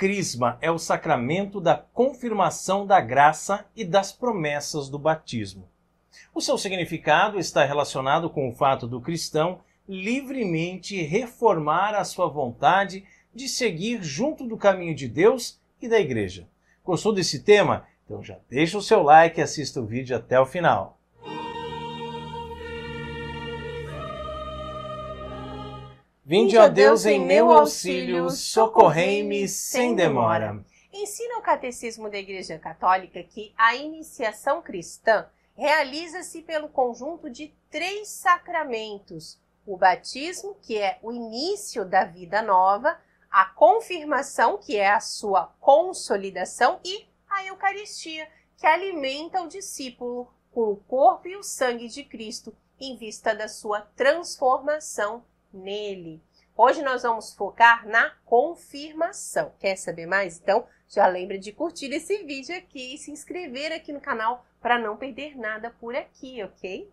crisma é o sacramento da confirmação da graça e das promessas do batismo. O seu significado está relacionado com o fato do cristão livremente reformar a sua vontade de seguir junto do caminho de Deus e da igreja. Gostou desse tema? Então já deixa o seu like e assista o vídeo até o final. Vinde a Deus em meu auxílio, socorrei-me sem demora. Ensina o Catecismo da Igreja Católica que a iniciação cristã realiza-se pelo conjunto de três sacramentos: o batismo, que é o início da vida nova, a confirmação, que é a sua consolidação, e a Eucaristia, que alimenta o discípulo com o corpo e o sangue de Cristo em vista da sua transformação nele. Hoje nós vamos focar na confirmação. Quer saber mais? Então já lembra de curtir esse vídeo aqui e se inscrever aqui no canal para não perder nada por aqui, ok?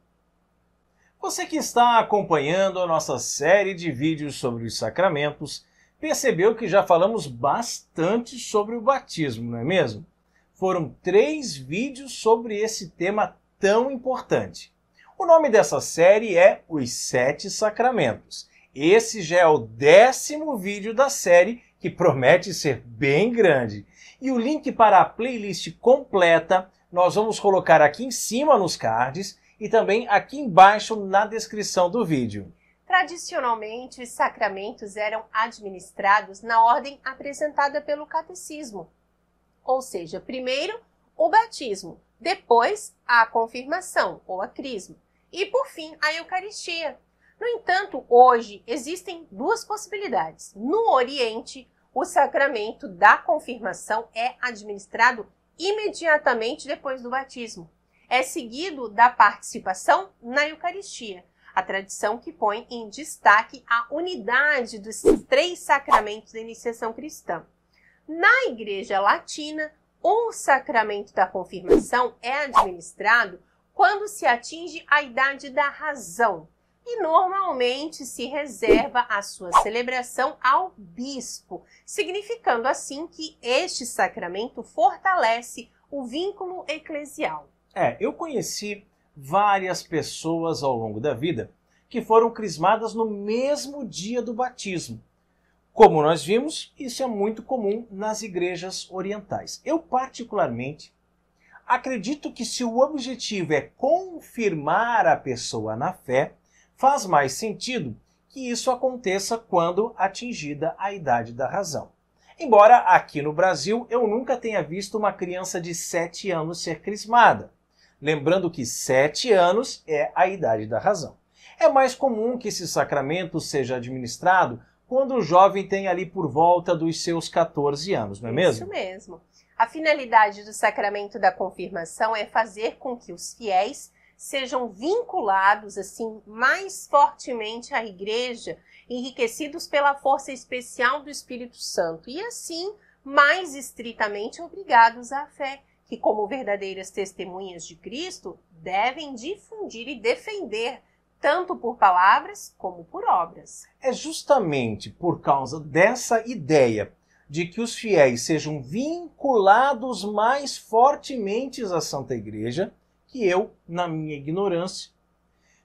Você que está acompanhando a nossa série de vídeos sobre os sacramentos, percebeu que já falamos bastante sobre o batismo, não é mesmo? Foram três vídeos sobre esse tema tão importante. O nome dessa série é Os Sete Sacramentos esse já é o décimo vídeo da série que promete ser bem grande. E o link para a playlist completa nós vamos colocar aqui em cima nos cards e também aqui embaixo na descrição do vídeo. Tradicionalmente, os sacramentos eram administrados na ordem apresentada pelo catecismo, ou seja, primeiro o batismo, depois a confirmação ou a crisma e por fim a eucaristia, no entanto, hoje existem duas possibilidades. No Oriente, o sacramento da confirmação é administrado imediatamente depois do batismo. É seguido da participação na Eucaristia, a tradição que põe em destaque a unidade dos três sacramentos da iniciação cristã. Na Igreja Latina, o sacramento da confirmação é administrado quando se atinge a idade da razão, e normalmente se reserva a sua celebração ao bispo, significando assim que este sacramento fortalece o vínculo eclesial. É, eu conheci várias pessoas ao longo da vida que foram crismadas no mesmo dia do batismo. Como nós vimos, isso é muito comum nas igrejas orientais. Eu, particularmente, acredito que se o objetivo é confirmar a pessoa na fé, faz mais sentido que isso aconteça quando atingida a idade da razão. Embora aqui no Brasil eu nunca tenha visto uma criança de 7 anos ser crismada. Lembrando que 7 anos é a idade da razão. É mais comum que esse sacramento seja administrado quando o jovem tem ali por volta dos seus 14 anos, não é mesmo? Isso mesmo. A finalidade do sacramento da confirmação é fazer com que os fiéis sejam vinculados assim mais fortemente à igreja, enriquecidos pela força especial do Espírito Santo e assim mais estritamente obrigados à fé, que como verdadeiras testemunhas de Cristo devem difundir e defender tanto por palavras como por obras. É justamente por causa dessa ideia de que os fiéis sejam vinculados mais fortemente à Santa Igreja que eu, na minha ignorância,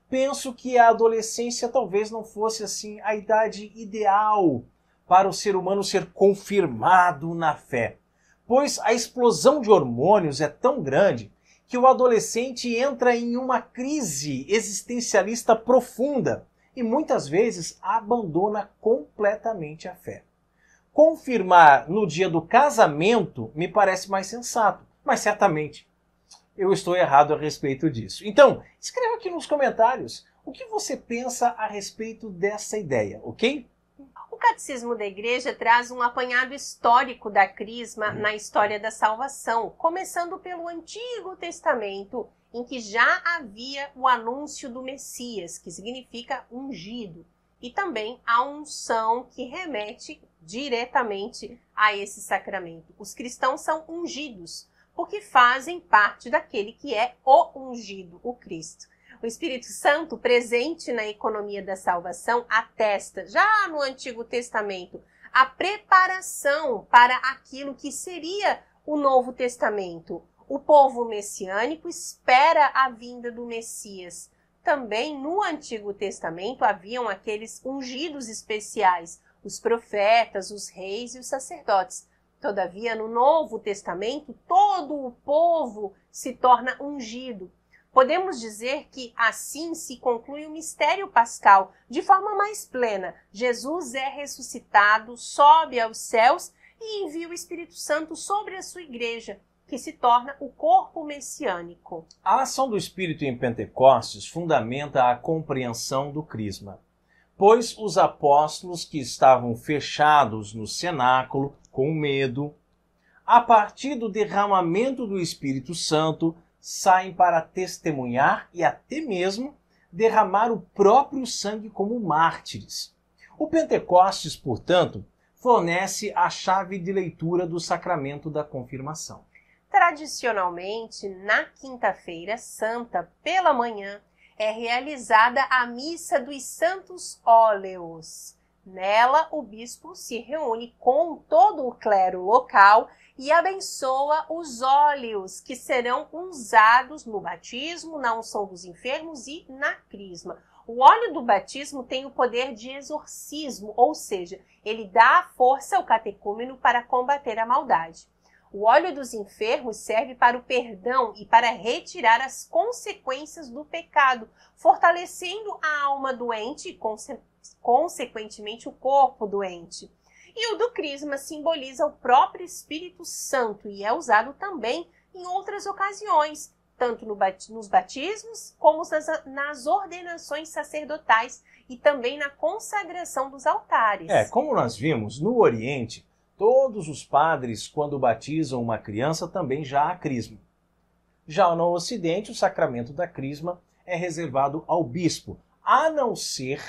penso que a adolescência talvez não fosse assim a idade ideal para o ser humano ser confirmado na fé, pois a explosão de hormônios é tão grande que o adolescente entra em uma crise existencialista profunda e muitas vezes abandona completamente a fé. Confirmar no dia do casamento me parece mais sensato, mas certamente eu estou errado a respeito disso. Então, escreva aqui nos comentários o que você pensa a respeito dessa ideia, ok? O Catecismo da Igreja traz um apanhado histórico da Crisma uhum. na história da salvação, começando pelo Antigo Testamento, em que já havia o anúncio do Messias, que significa ungido, e também a unção que remete diretamente a esse sacramento. Os cristãos são ungidos porque fazem parte daquele que é o ungido, o Cristo. O Espírito Santo, presente na economia da salvação, atesta, já no Antigo Testamento, a preparação para aquilo que seria o Novo Testamento. O povo messiânico espera a vinda do Messias. Também no Antigo Testamento haviam aqueles ungidos especiais, os profetas, os reis e os sacerdotes. Todavia, no Novo Testamento, todo o povo se torna ungido. Podemos dizer que assim se conclui o mistério pascal de forma mais plena. Jesus é ressuscitado, sobe aos céus e envia o Espírito Santo sobre a sua igreja, que se torna o corpo messiânico. A ação do Espírito em Pentecostes fundamenta a compreensão do Crisma. Pois os apóstolos que estavam fechados no cenáculo, com medo, a partir do derramamento do Espírito Santo, saem para testemunhar e até mesmo derramar o próprio sangue como mártires. O Pentecostes, portanto, fornece a chave de leitura do sacramento da confirmação. Tradicionalmente, na quinta-feira santa, pela manhã, é realizada a Missa dos Santos Óleos. Nela, o bispo se reúne com todo o clero local e abençoa os óleos que serão usados no batismo, na unção dos enfermos e na crisma. O óleo do batismo tem o poder de exorcismo, ou seja, ele dá força ao catecúmeno para combater a maldade. O óleo dos enfermos serve para o perdão e para retirar as consequências do pecado, fortalecendo a alma doente e, conse consequentemente, o corpo doente. E o do Crisma simboliza o próprio Espírito Santo e é usado também em outras ocasiões, tanto no bat nos batismos como nas, nas, ordenações sacerdotais e também na consagração dos altares. É, como nós vimos, no Oriente, Todos os padres, quando batizam uma criança, também já há crisma. Já no Ocidente, o sacramento da crisma é reservado ao bispo, a não ser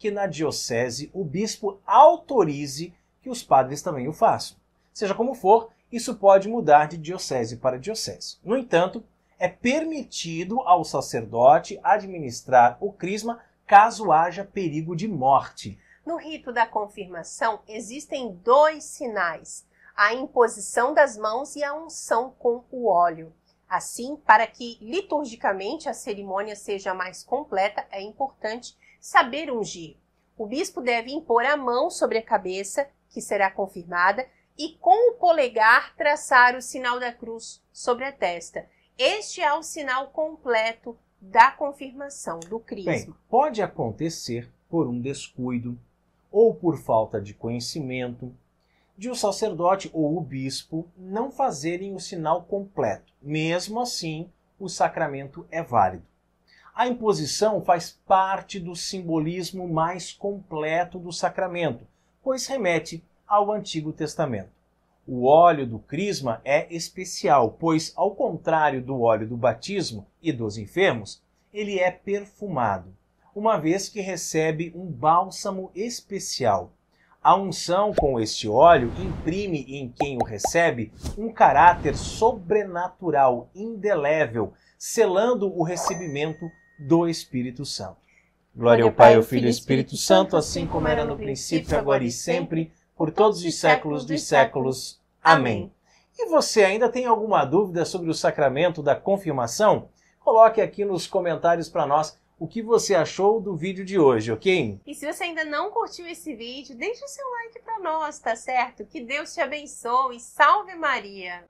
que na diocese o bispo autorize que os padres também o façam. Seja como for, isso pode mudar de diocese para diocese. No entanto, é permitido ao sacerdote administrar o crisma caso haja perigo de morte. No rito da confirmação existem dois sinais: a imposição das mãos e a unção com o óleo. Assim, para que liturgicamente a cerimônia seja mais completa, é importante saber ungir. O bispo deve impor a mão sobre a cabeça, que será confirmada, e com o polegar traçar o sinal da cruz sobre a testa. Este é o sinal completo da confirmação do crisma. Bem, pode acontecer por um descuido, ou por falta de conhecimento, de o sacerdote ou o bispo não fazerem o sinal completo. Mesmo assim, o sacramento é válido. A imposição faz parte do simbolismo mais completo do sacramento, pois remete ao Antigo Testamento. O óleo do crisma é especial, pois, ao contrário do óleo do batismo e dos enfermos, ele é perfumado uma vez que recebe um bálsamo especial. A unção com este óleo imprime em quem o recebe um caráter sobrenatural, indelével, selando o recebimento do Espírito Santo. Glória ao Pai, ao Filho e ao Espírito Santo, assim como era no princípio, agora e sempre, por todos os séculos dos séculos. Amém. E você ainda tem alguma dúvida sobre o sacramento da confirmação? Coloque aqui nos comentários para nós o que você achou do vídeo de hoje, ok? E se você ainda não curtiu esse vídeo, deixa o seu like para nós, tá certo? Que Deus te abençoe e salve Maria!